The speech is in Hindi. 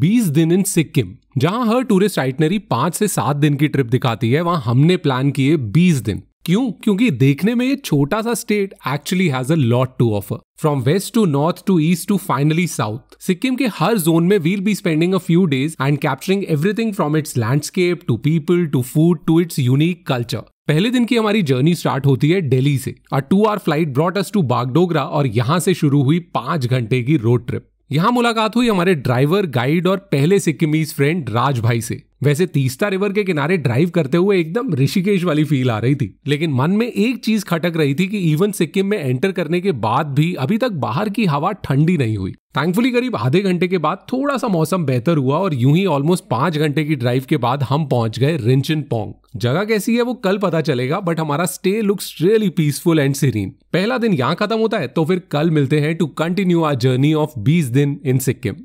बीस दिन इन सिक्किम जहां हर टूरिस्ट आइटनरी पांच से सात दिन की ट्रिप दिखाती है वहां हमने प्लान किए बीस दिन क्यों क्योंकि देखने में ये छोटा सा state actually has a lot to offer from west to north to east to finally south Sikkim के हर जोन में will be spending a few days and capturing everything from its landscape to people to food to its unique culture पहले दिन की हमारी जर्नी स्टार्ट होती है दिल्ली से और two hour flight brought us to Bagdogra और यहाँ से शुरू हुई पांच घंटे की रोड ट्रिप यहां मुलाकात हुई हमारे ड्राइवर गाइड और पहले सिक्किमीज फ्रेंड राज भाई से वैसे तीस्ता रिवर के किनारे ड्राइव करते हुए एकदम ऋषिकेश वाली फील आ रही थी लेकिन मन में एक चीज खटक रही थी कि इवन सिक्किम में एंटर करने के बाद भी अभी तक बाहर की हवा ठंडी नहीं हुई थैंकफुली करीब आधे घंटे के बाद थोड़ा सा मौसम बेहतर हुआ और यूं ही ऑलमोस्ट पांच घंटे की ड्राइव के बाद हम पहुंच गए रिंचिन पोंग जगह कैसी है वो कल पता चलेगा बट हमारा stay looks really peaceful and serene पहला दिन यहाँ खत्म होता है तो फिर कल मिलते हैं to continue our journey of बीस दिन इन सिक्किम